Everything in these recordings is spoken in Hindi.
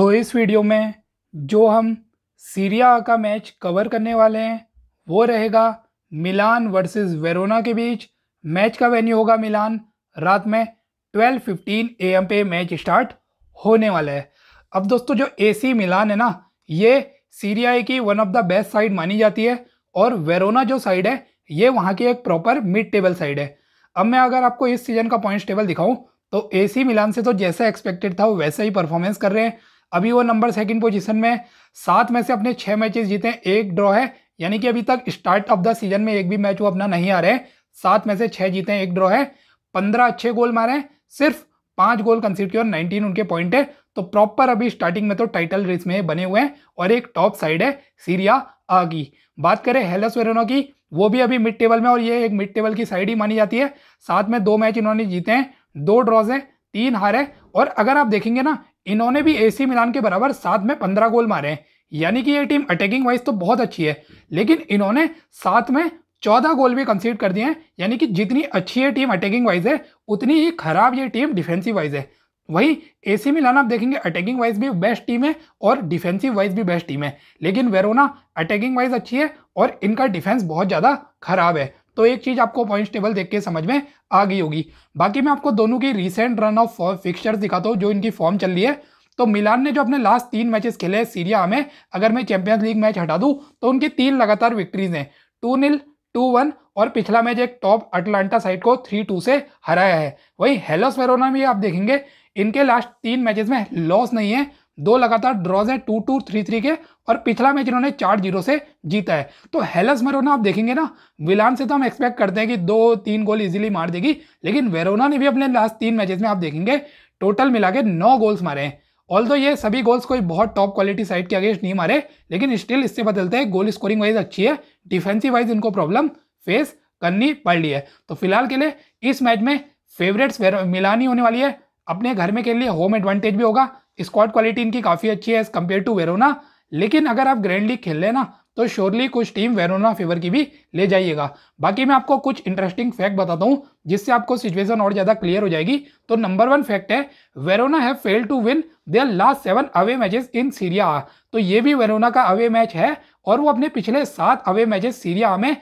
तो इस वीडियो में जो हम सीरिया का मैच कवर करने वाले हैं वो रहेगा मिलान वर्सेस वेरोना के बीच मैच का वेन्यू होगा मिलान रात में 12:15 फिफ्टीन एम पे मैच स्टार्ट होने वाला है अब दोस्तों जो एसी मिलान है ना ये सीरिया की one of the best side मानी जाती है और वेरोना जो साइड है ये वहाँ की एक प्रॉपर मिड टेबल साइड है अब मैं अगर आपको इस सीजन का पॉइंट्स टेबल दिखाऊं तो एसी मिलान से तो जैसा एक्सपेक्टेड था वो वैसा ही परफॉर्मेंस कर रहे हैं अभी वो नंबर सेकंड पोजीशन में सात में से अपने छह मैचेस जीते हैं एक ड्रॉ है यानी कि अभी तक स्टार्ट ऑफ द सीजन में एक भी मैच वो अपना नहीं आ रहे सात में से छह जीते हैं एक ड्रॉ है पंद्रह अच्छे गोल मारे हैं सिर्फ पांच गोल कंसिड किए और नाइनटीन उनके पॉइंट है तो प्रॉपर अभी स्टार्टिंग में तो टाइटल रेस में बने हुए हैं और एक टॉप साइड है सीरिया आ की बात करें हेलस वेरोना की वो भी अभी मिड टेबल में और ये एक मिड टेबल की साइड ही मानी जाती है साथ में दो मैच इन्होंने जीते हैं दो ड्रॉज हैं तीन हार है और अगर आप देखेंगे ना इन्होंने भी एसी मिलान के बराबर सात में पंद्रह गोल मारे हैं यानी कि ये टीम अटैकिंग वाइज तो बहुत अच्छी है लेकिन इन्होंने साथ में चौदह गोल भी कंसीड कर दिए हैं यानी कि जितनी अच्छी ये टीम अटैकिंग वाइज है उतनी ही खराब ये टीम डिफेंसिव वाइज है वहीं एसी मिलान आप देखेंगे अटैकिंग वाइज भी बेस्ट टीम है और डिफेंसिव वाइज भी बेस्ट टीम है लेकिन वेरोना अटैकिंग वाइज अच्छी है और इनका डिफेंस बहुत ज़्यादा खराब है तो एक चीज आपको पॉइंट्स टेबल देख के समझ में आ गई होगी बाकी मैं आपको दोनों की रिसेंट रन ऑफ फिक्सचर्स दिखाता हूँ जो इनकी फॉर्म चल रही है तो मिलान ने जो अपने लास्ट तीन मैचेस खेले सीरिया में अगर मैं चैंपियंस लीग मैच हटा दूँ तो उनकी तीन लगातार विक्ट्रीज हैं टू नील टू वन और पिछला मैच एक टॉप अटलांटा साइड को थ्री टू से हराया है वही हेलोस वेरोना में आप देखेंगे इनके लास्ट तीन मैचेस में लॉस नहीं है दो लगातार ड्रॉज है टू टू थ्री थ्री के और पिछला मैच इन्होंने चार जीरो से जीता है तो हेलस मेरोना आप देखेंगे ना विलान से तो हम एक्सपेक्ट करते हैं कि दो तीन गोल इजीली मार देगी लेकिन वेरोना ने भी अपने लास्ट तीन मैचेस में आप देखेंगे टोटल मिला के नौ गोल्स मारे हैं ऑल तो ये सभी गोल्स कोई बहुत टॉप क्वालिटी साइड के अगेंस्ट नहीं मारे लेकिन स्टिल इससे बदलते हैं गोल स्कोरिंग वाइज अच्छी है डिफेंसिव वाइज इनको प्रॉब्लम फेस करनी पड़ रही है तो फिलहाल के लिए इस मैच में फेवरेट्स मिलानी होने वाली है अपने घर में के लिए होम एडवांटेज भी होगा स्क्वाड क्वालिटी इनकी काफ़ी अच्छी है एज कम्पेयर टू वेरोना लेकिन अगर आप ग्रैंड लीग खेल लेना तो श्योरली कुछ टीम वेरोना फेवर की भी ले जाइएगा बाकी मैं आपको कुछ इंटरेस्टिंग फैक्ट बताता हूँ जिससे आपको सिचुएशन और ज़्यादा क्लियर हो जाएगी तो नंबर वन फैक्ट है वेरोना है fail to win their last seven away matches in Serie A तो ये भी वेरोना का अवे मैच है और वो अपने पिछले सात अवे मैचेस सीरिया में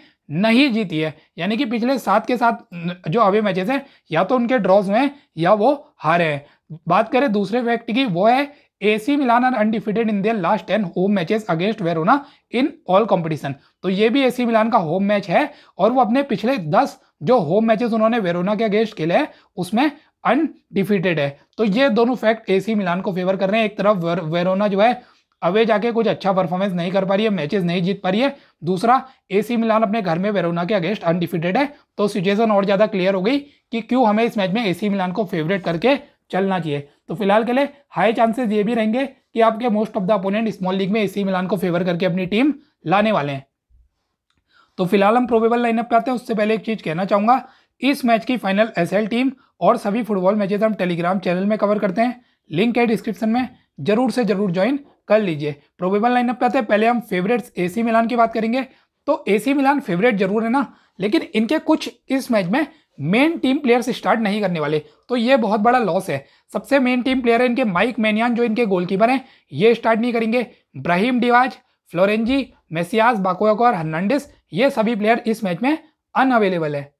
नहीं जीती है यानी कि पिछले सात के साथ जो अवे मैचेस हैं या तो उनके ड्रॉज हुए हैं या वो हारे हैं बात करें दूसरे फैक्ट की वो है AC Milan are undefeated in their last ten home matches against Verona in all competition तो ये भी एसी मिलान का होम मैच है और वो अपने पिछले दस जो होम मैचेस उन्होंने वेरोना के अगेंस्ट खेले हैं उसमें अनडिफिटेड है तो ये दोनों फैक्ट एसी मिलान को फेवर कर रहे हैं एक तरफ वेर, वेरोना जो है अवे जाके कुछ अच्छा परफॉर्मेंस नहीं कर पा रही है मैचेस नहीं जीत पा रही है दूसरा एसी मिलान अपने घर में वेरोना के अगेंस्ट अनडिफिटेड है तो सिचुएशन और ज़्यादा क्लियर हो गई कि क्यों हमें इस मैच में एसी मिलान को फेवरेट करके चलना चाहिए तो फिलहाल के लिए हाई चांसेस ये भी रहेंगे कि आपके most of the opponent small league में एसी मिलान को फेवर करके अपनी टीम लाने वाले हैं तो फिलहाल हम प्रोबेबल लाइनअप पे आते हैं उससे पहले एक चीज़ कहना चाहूंगा इस मैच की फाइनल एस टीम और सभी फुटबॉल मैचेस हम टेलीग्राम चैनल में कवर करते हैं लिंक है डिस्क्रिप्शन में जरूर से जरूर ज्वाइन कर लीजिए प्रोबेबल लाइनअप पे आते हैं पहले हम फेवरेट्स ए मिलान की बात करेंगे तो ए मिलान फेवरेट जरूर है ना लेकिन इनके कुछ इस मैच में मेन टीम प्लेयर्स स्टार्ट नहीं करने वाले तो ये बहुत बड़ा लॉस है सबसे मेन टीम प्लेयर है इनके माइक मैनियान जो इनके गोलकीपर हैं ये स्टार्ट नहीं करेंगे ब्राहिम डिवाज फ्लोरेंजी मेसियाज बाकोयाको और हर्नांडिस ये सभी प्लेयर इस मैच में अनअवेलेबल है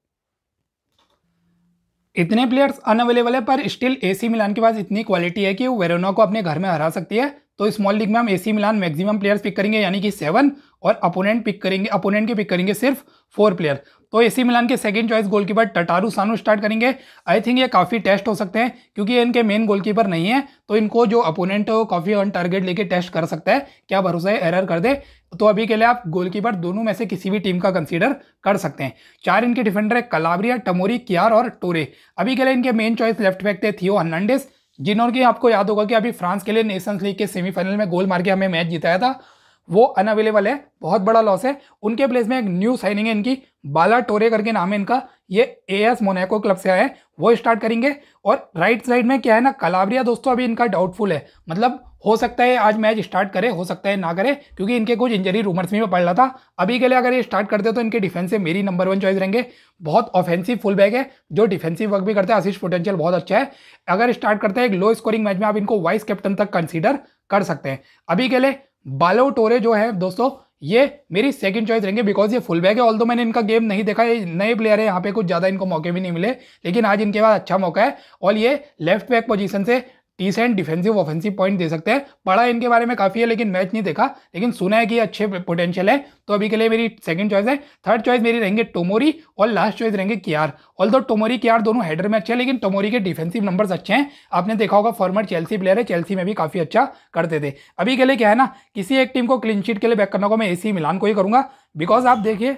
इतने प्लेयर्स अनअवेलेबल है पर स्टिल एसी मिलान के पास इतनी क्वालिटी है कि वो वेरोना को अपने घर में हरा सकती है तो स्मॉल लीग में हम AC Milan maximum players pick करेंगे यानी कि सेवन और अपोनेंट पिक करेंगे अपोनेंट के पिक करेंगे सिर्फ फोर प्लेयर तो एसी मिलान के सेकंड चॉइस गोलकीपर टटारू सानू स्टार्ट करेंगे आई थिंक ये काफ़ी टेस्ट हो सकते हैं क्योंकि ये इनके मेन गोलकीपर नहीं है तो इनको जो अपोनेंट है काफ़ी ऑन टारगेट लेके टेस्ट कर सकता है क्या भरोसा है एरर कर दे तो अभी के लिए आप गोलकीपर दोनों में से किसी भी टीम का कंसिडर कर सकते हैं चार इनके डिफेंडर है कलाबरिया टमोरी क्यार और टोरे अभी के लिए इनके मेन चॉइस लेफ्ट बैक थे थियो हर्नांडिस जिन्होंने की आपको याद होगा कि अभी फ्रांस के लिए नेशंस लीग के सेमीफाइनल में गोल मार के हमें मैच जिताया था वो अनअवेलेबल है बहुत बड़ा लॉस है उनके प्लेस में एक न्यू साइनिंग है इनकी बाला टोरे करके नाम है इनका ये ए एस मोनैको क्लब से आया है वो स्टार्ट करेंगे और राइट साइड में क्या है ना कलाबरिया दोस्तों अभी इनका डाउटफुल है मतलब हो सकता है आज मैच स्टार्ट करे हो सकता है ना करे क्योंकि इनके कुछ इंजरी रूमर्स में पड़ रहा था अभी के लिए अगर ये स्टार्ट करते तो इनके डिफेंस से मेरी नंबर वन चॉइस रहेंगे बहुत ऑफेंसिव फुल बैक है जो डिफेंसिव वर्क भी करते हैं आशीष पोटेंशियल बहुत अच्छा है अगर स्टार्ट करते हैं एक लो स्कोरिंग मैच में आप इनको वाइस कैप्टन तक कंसिडर कर सकते हैं अभी के लिए बालो टोरे जो है दोस्तों ये मेरी सेकंड चॉइस रहेंगे बिकॉज ये फुल बैक है ऑल तो मैंने इनका गेम नहीं देखा ये नए प्लेयर है यहाँ पे कुछ ज़्यादा इनको मौके भी नहीं मिले लेकिन आज इनके पास अच्छा मौका है और ये लेफ्ट बैक पोजीशन से डिसेंट डिफेंसिव ऑफेंसिव पॉइंट दे सकते हैं पढ़ा इनके बारे में काफ़ी है लेकिन मैच नहीं देखा लेकिन सुना है कि अच्छे पोटेंशियल है तो अभी के लिए मेरी सेकंड चॉइस है थर्ड चॉइस मेरी रहेंगे टोमोरी और लास्ट चॉइस रहेंगे आर ऑल दो टोमोरी आर दोनों हेडर में अच्छे हैं लेकिन टोमोरी के डिफेंसिव नंबर्स अच्छे हैं आपने देखा होगा फॉर्मर चेल्सी प्लेयर है चेल्सी में भी काफ़ी अच्छा करते थे अभी के लिए क्या है ना किसी एक टीम को क्लीन शीट के लिए बैक करना को मैं ए मिलान को ही करूँगा बिकॉज आप देखिए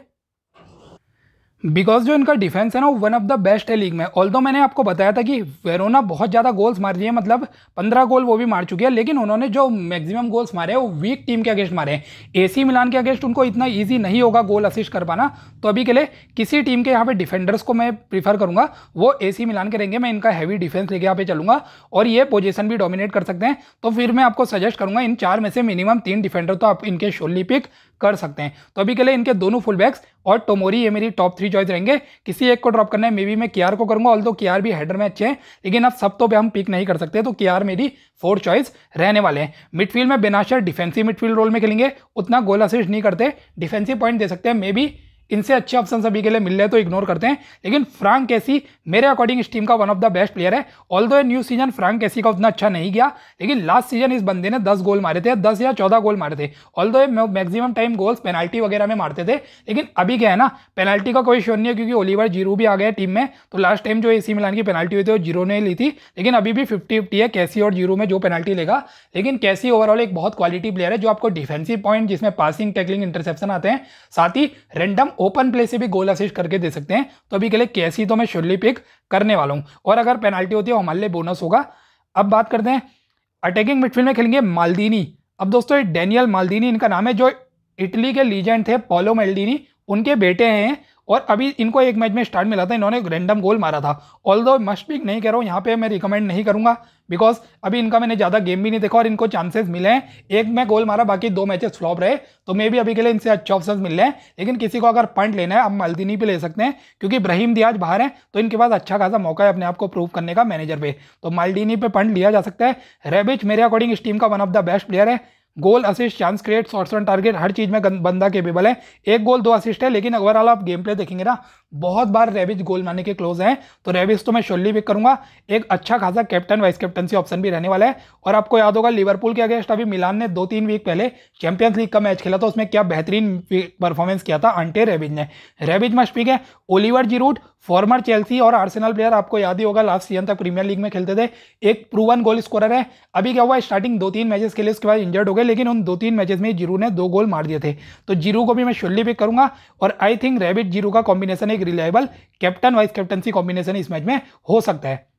बिकॉज जो इनका डिफेंस है ना वो वन ऑफ द बेस्ट है लीग में ऑल दो मैंने आपको बताया था कि वेरोना बहुत ज़्यादा गोल्स मार रही है मतलब पंद्रह गोल वो भी मार चुकी है लेकिन उन्होंने जो मैक्सिमम गोल्स मारे हैं वो वीक टीम के अगेंस्ट मारे हैं एसी मिलान के अगेंस्ट उनको इतना ईजी नहीं होगा गोल असिस्ट कर पाना तो अभी के लिए किसी टीम के यहाँ पर डिफेंडर्स को मैं प्रीफर करूँगा वो ए मिलान के रहेंगे मैं इनका हैवी डिफेंस लेके यहाँ पे चलूँगा और ये पोजिशन भी डोमिनेट कर सकते हैं तो फिर मैं आपको सजेस्ट करूँगा इन चार में से मिनिमम तीन डिफेंडर तो आप इनके शोली पिक कर सकते हैं तो अभी के लिए इनके दोनों फुल बैक्स और टोमोरी ये मेरी टॉप थ्री चॉइस रहेंगे किसी एक को ड्रॉप करना है मे बी मैं के को करूंगा ऑल तो के भी हेडर में अच्छे हैं लेकिन अब सब तो पे हम पिक नहीं कर सकते तो के मेरी फोर चॉइस रहने वाले हैं मिडफील्ड में बिनाशर डिफेंसिव मिडफील्ड रोल में खेलेंगे उतना गोल असिस्ट नहीं करते डिफेंसिव पॉइंट दे सकते हैं मे बी इनसे अच्छे ऑप्शन सभी के लिए मिल रहे तो इग्नोर करते हैं लेकिन फ्रांक कैसी मेरे अकॉर्डिंग इस टीम का one of the best player है although new season Franck Kessie का उतना अच्छा नहीं गया लेकिन लास्ट सीजन इस बंदे ने दस गोल मारे थे दस या चौदह गोल मारे थे ऑल दो मैक्सिमम टाइम गोल्स पेनाल्टी वगैरह में मारते थे लेकिन अभी क्या है ना पेनाल्टी का कोई शो नहीं है क्योंकि ओलीवर जीरो भी आ गया टीम में तो लास्ट टाइम जो एसी मिलान की पेनाल्टी हुई थी वो जीरो ने ली थी लेकिन अभी भी फिफ्टी फिफ्टी है कैसी और जीरो में जो पेनाल्टी लेगा लेकिन कैसी ओवरऑल एक बहुत क्वालिटी प्लेयर है जो आपको डिफेंसिव पॉइंट जिसमें पासिंग टैकलिंग इंटरसेप्शन आते हैं साथ ही रेंडम ओपन प्ले से भी गोल असिस्ट करके दे सकते हैं तो अभी के लिए कैसी तो मैं श्योरली पिक करने वाला हूँ और अगर पेनाल्टी होती है हमारे लिए बोनस होगा अब बात करते हैं अटैकिंग मिडफील्ड में खेलेंगे मालदीनी अब दोस्तों डेनियल मालदीनी इनका नाम है जो इटली के लीजेंड थे पोलो मेलडीनी उनके बेटे हैं और अभी इनको एक मैच में स्टार्ट मिला था इन्होंने रेंडम गोल मारा था ऑल दो मस्ट भी नहीं कह रहा हूँ यहाँ पे मैं रिकमेंड नहीं करूँगा बिकॉज अभी इनका मैंने ज़्यादा गेम भी नहीं देखा और इनको चांसेस मिले हैं एक में गोल मारा बाकी दो मैचेस फ्लॉप रहे तो मे भी अभी के लिए इनसे अच्छे ऑप्शन मिल रहे हैं लेकिन किसी को अगर पंट लेना है आप मल्दीनी भी ले सकते हैं क्योंकि ब्रहीम दियाज बाहर हैं तो इनके पास अच्छा खासा मौका है अपने आप को प्रूव करने का मैनेजर पर तो मालदीनी पे पॉइंट लिया जा सकता है रेबिच मेरे अकॉर्डिंग इस टीम का one of the best player है goal assist chance create shots on target हर चीज़ में बंदा केपेबल है एक गोल दो असिस्ट है लेकिन ओवरऑल आप गेम प्ले देखेंगे ना बहुत बार रेबिज गोल मारने के क्लोज हैं तो रेविज तो मैं शोली पिक करूंगा एक अच्छा खासा कैप्टन वाइस कैप्टनसी ऑप्शन भी रहने वाला है और आपको याद होगा लिवरपूल के अगेंस्ट अभी मिलान ने दो तीन वीक पहले चैंपियंस लीग का मैच खेला था उसमें क्या बेहतरीन परफॉर्मेंस किया था अंटे रेविज ने रेबिज मस्ट पिक है ओलिवर जीरूट फॉर्मर चेल्सी और आर्सेनल प्लेयर आपको याद ही होगा लास्ट सीजन तक प्रीमियर लीग में खेलते थे एक प्रूवन गोल स्कोरर है अभी क्या हुआ स्टार्टिंग दो तीन मैचेस के लिए उसके बाद इंजर्ड हो गए लेकिन उन दो तीन मैचेस में जीरू ने दो गोल मार दिए थे तो जीरू को भी मैं शुल्ली पिक करूंगा और आई थिंक रेबिट जीरू का कॉम्बिनेशन एक reliable captain vice captaincy combination इस मैच में हो सकता है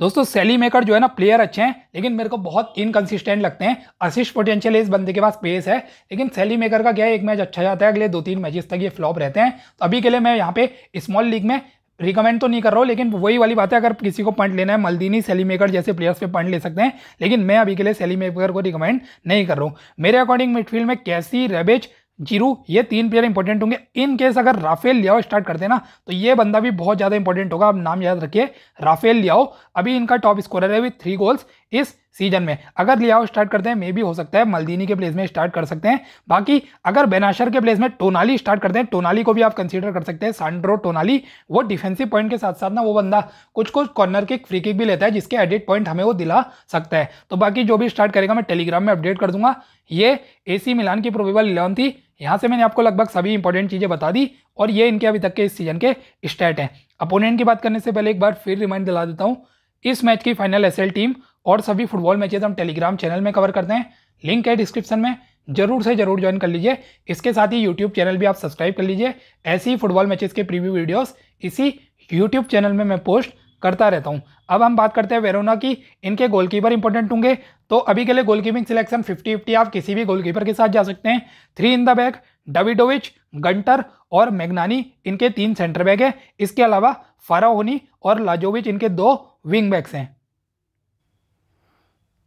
दोस्तों सेली मेकर जो है ना प्लेयर अच्छे हैं लेकिन मेरे को बहुत इनकन्सिस्टेंट लगते हैं असिस्ट पोटेंशियल इस बंदे के पास पेस है लेकिन सेली मेकर का क्या है एक मैच अच्छा जाता है अगले दो तीन मैचेस तक ये फ्लॉप रहते हैं तो अभी के लिए मैं यहाँ पे स्मॉल लीग में रिकमेंड तो नहीं कर रहा हूँ लेकिन वही वाली बात है अगर किसी को पॉइंट लेना है मलदीनी सेली मेकर जैसे प्लेयर्स पे पॉइंट ले सकते हैं लेकिन मैं अभी के लिए सेली मेकर को रिकमेंड नहीं कर रहा हूँ मेरे अकॉर्डिंग मिडफील्ड में कैसी रेबेज जीरू ये तीन प्लेयर इंपॉर्टेंट होंगे इन केस अगर राफेल लियाओ स्टार्ट करते ना तो ये बंदा भी बहुत ज़्यादा इंपॉर्टेंट होगा आप नाम याद रखिए राफेल लियाओ अभी इनका टॉप स्कोरर है अभी थ्री गोल्स इस सीजन में अगर लियाओ स्टार्ट करते हैं मे भी हो सकता है मलदीनी के प्लेस में स्टार्ट कर सकते हैं बाकी अगर बेनाशर के प्लेस में टोनाली स्टार्ट करते हैं टोनाली को भी आप कंसीडर कर सकते हैं सांड्रो टोनाली वो डिफेंसिव पॉइंट के साथ साथ ना वो बंदा कुछ कुछ कॉर्नर किक फ्री किक भी लेता है जिसके एडिट पॉइंट हमें वो दिला सकता है तो बाकी जो भी स्टार्ट करेगा मैं टेलीग्राम में अपडेट कर दूंगा ये ए मिलान की प्रोबेबल इलेवन थी यहाँ से मैंने आपको लगभग सभी इंपॉर्टेंट चीज़ें बता दी और ये इनके अभी तक के इस सीजन के स्टैट हैं अपोनेंट की बात करने से पहले एक बार फिर रिमाइंड दिला देता हूँ इस मैच की फाइनल एस टीम और सभी फुटबॉल मैचेस हम टेलीग्राम चैनल में कवर करते हैं लिंक है डिस्क्रिप्शन में जरूर से जरूर ज्वाइन कर लीजिए इसके साथ ही यूट्यूब चैनल भी आप सब्सक्राइब कर लीजिए ऐसी ही फुटबॉल मैचेस के प्रीव्यू वीडियोस इसी यूट्यूब चैनल में मैं पोस्ट करता रहता हूं अब हम बात करते हैं वेरोना की इनके गोलकीपर इंपॉर्टेंट होंगे तो अभी के लिए गोलकीपिंग सिलेक्शन फिफ्टी फिफ्टी आप किसी भी गोलकीपर के साथ जा सकते हैं three in the back Davidowicz Gunter और मैगनानी इनके तीन सेंटर बैग हैं इसके अलावा फाराहोनी और लाजोविच इनके दो विंग बैग्स हैं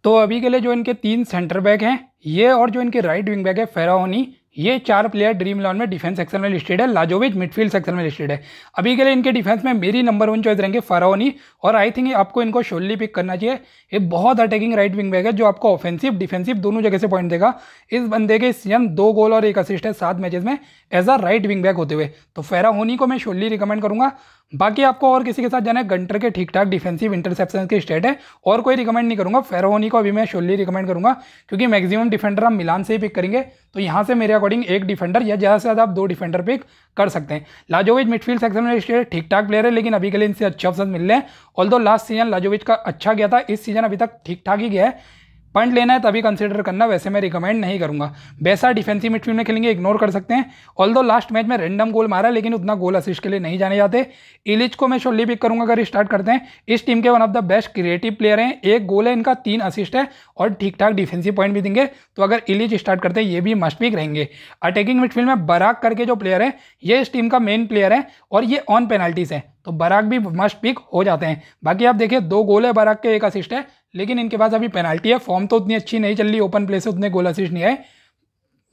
तो अभी के लिए जो इनके तीन सेंटर बैक हैं ये और जो इनके राइट विंग बैक है फेराओनी ये चार प्लेयर ड्रीम इलेवन में डिफेंस सेक्शन में लिस्टेड है लाजोविज मिडफील्ड सेक्शन में लिस्टेड है अभी के लिए इनके डिफेंस में मेरी नंबर वन चॉइस रहेंगे फराओनी और आई थिंक आपको इनको शोली पिक करना चाहिए ये बहुत अटैकिंग राइट विंग बैक है जो आपको ऑफेंसिव डिफेंसिव दोनों जगह से पॉइंट देगा इस बंदे के सीएम दो गोल और एक असिस्ट है सात मैचेस में as a right wing back होते हुए तो फेराहोनी को मैं शोली रिकमेंड करूँगा बाकी आपको और किसी के साथ जाना है गंटर के ठीक ठाक डिफेंसिव इंटरसेप्शन के स्टेट है और कोई रिकमेंड नहीं करूंगा फेरोनी को अभी मैं शोली रिकमेंड करूंगा क्योंकि मैक्सिमम डिफेंडर हम मिलान से ही पिक करेंगे तो यहाँ से मेरे अकॉर्डिंग एक डिफेंडर या ज़्यादा से ज़्यादा आप दो डिफेंडर पिक कर सकते हैं लाजोविच मिडफील्ड सेक्शन में स्टेट ठीक ठाक प्लेयर है लेकिन अभी के लिए इनसे अच्छे ऑप्शन मिल रहे हैं ऑल लास्ट सीजन लाजोविच का अच्छा गया था इस सीजन अभी तक ठीक ठाक ही गया है पॉइंट लेना है तभी कंसिडर करना वैसे मैं रिकमेंड नहीं करूंगा बैसा डिफेंसिव मिडफील्ड में खेलेंगे इग्नोर कर सकते हैं ऑल दो लास्ट मैच में रैंडम गोल मारा लेकिन उतना गोल असिस्ट के लिए नहीं जाने जाते इलिच को मैं शोली पिक करूंगा अगर स्टार्ट करते हैं इस टीम के one of the best creative player हैं एक गोल है इनका तीन असिस्ट है और ठीक ठाक डिफेंसिव पॉइंट भी देंगे तो अगर इलिच स्टार्ट करते हैं ये भी मस्ट पिक रहेंगे अटैकिंग मिडफील्ड में बराक करके जो प्लेयर है ये इस टीम का मेन प्लेयर है और ये ऑन पेनाल्टीज है तो बराक भी मस्ट पिक हो जाते हैं बाकी आप देखिए दो गोल है बराक के एक असिस्ट है लेकिन इनके पास अभी पेनाल्टी है फॉर्म तो उतनी अच्छी नहीं चल रही ओपन प्ले से उतने गोल असिस्ट नहीं है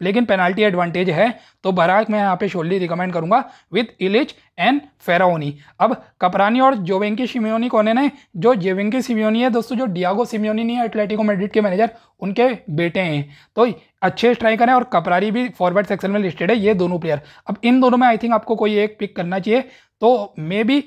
लेकिन पेनाल्टी एडवांटेज है तो बराक मैं यहाँ पे शोली रिकमेंड करूँगा विथ इलिच एंड फेराओनी अब कपरानी और जोवेंकी सिमियोनी कौन है जो जेवेंकी सिमियोनी है दोस्तों जो डियागो सिमियोनी नहीं है एटलेटिको मेड्रिड के मैनेजर उनके बेटे हैं तो अच्छे स्ट्राइकर हैं और कपरारी भी फॉरवर्ड सेक्शन में लिस्टेड है ये दोनों प्लेयर अब इन दोनों में आई थिंक आपको कोई एक पिक करना चाहिए तो मे बी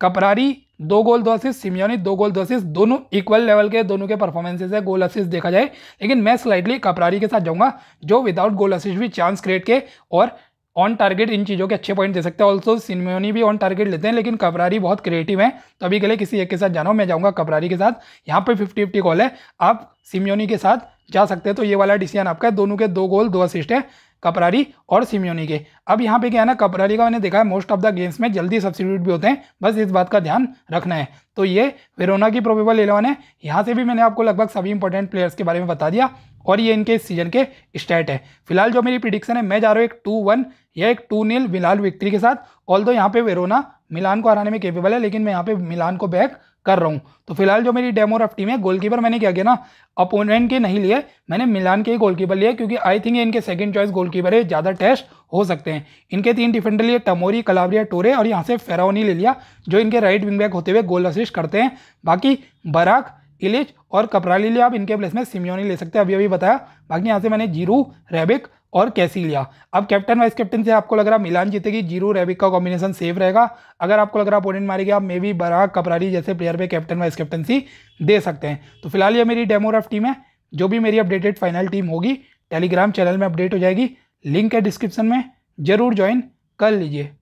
कपरारी दो गोल दो असिस्ट सिमियोनी दो गोल दो असिस्ट दोनों इक्वल लेवल के दोनों के परफॉर्मेंसेज है गोल असिस्ट देखा जाए लेकिन मैं स्लाइडली कपरारी के साथ जाऊंगा जो विदाउट गोल असिस्ट भी चांस क्रिएट के और ऑन टारगेट इन चीज़ों के अच्छे पॉइंट दे सकते हैं ऑल्सो सिमियोनी भी ऑन टारगेट लेते हैं लेकिन कपरारी बहुत क्रिएटिव है तो अभी के लिए किसी एक के साथ जाना हो मैं जाऊँगा कपरारी के साथ यहाँ पर फिफ्टी फिफ्टी गोल है आप सिमियोनी के साथ जा सकते हैं तो ये वाला डिसीजन आपका है दोनों के दो गोल दो असिस्ट है कपरारी और सिम्योनी के अब यहाँ पे क्या है ना कपरारी का मैंने देखा है मोस्ट ऑफ द गेम्स में जल्दी सब्सिट्यूट भी होते हैं बस इस बात का ध्यान रखना है तो ये वेरोना की प्रोबेबल एलेवन है यहाँ से भी मैंने आपको लगभग सभी इंपॉर्टेंट प्लेयर्स के बारे में बता दिया और ये इनके इस सीजन के स्टैट है फिलहाल जो मेरी प्रिडिक्शन है मैं जा रहा हूँ एक टू वन या एक टू नील फिलहाल विक्ट्री के साथ ऑल दो यहाँ पे वेरोना मिलान को हराने में केपेबल है लेकिन मैं यहाँ पे मिलान को बैक कर रहा हूँ तो फिलहाल जो मेरी डेमो रफ टीम है गोलकीपर मैंने क्या किया ना अपोनेंट के नहीं लिए मैंने मिलान के ही गोलकीपर लिए क्योंकि आई थिंक इनके सेकंड चॉइस गोलकीपर है ज़्यादा टेस्ट हो सकते हैं इनके तीन डिफेंडर लिए टमोरी कलाबरिया टोरे और यहाँ से फेराउनी ले लिया जो इनके राइट विंग बैक होते हुए गोल असिस्ट करते हैं बाकी बराक इलिच और कपराली लिए आप इनके प्लेस में सिमियोनी ले सकते हैं अभी अभी बताया बाकी यहाँ से मैंने जीरू रेबिक और कैसीलिया अब कैप्टन वाइस कैप्टन से आपको लग रहा मिलान जीतेगी जीरो रेबिक का कॉम्बिनेशन सेफ रहेगा अगर आपको लग रहा अपोनेंट मारेगी आप मे बी बराग कपरारी जैसे प्लेयर पे कैप्टन वाइस कैप्टनसी दे सकते हैं तो फिलहाल ये मेरी डेमो रफ टीम है जो भी मेरी अपडेटेड फाइनल टीम होगी टेलीग्राम चैनल में अपडेट हो जाएगी लिंक है डिस्क्रिप्शन में ज़रूर ज्वाइन कर लीजिए